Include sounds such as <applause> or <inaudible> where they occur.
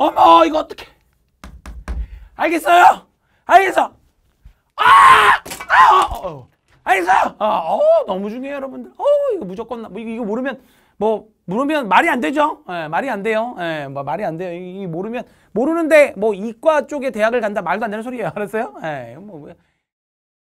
어머 이거 어떻게 알겠어요? 알겠어. 아! 아! 어, 어, 어. 알겠어요? 아, 어, 너무 중요해 여러분들. 어, 이거 무조건 뭐, 이거, 이거 모르면 뭐 모르면 말이 안 되죠. 예, 말이 안 돼요. 예, 뭐 말이 안 돼요. 이 모르면 모르는데 뭐 이과 쪽에 대학을 간다 말도 안 되는 소리예요. <laughs> 알았어요? 예, 뭐, 뭐. 야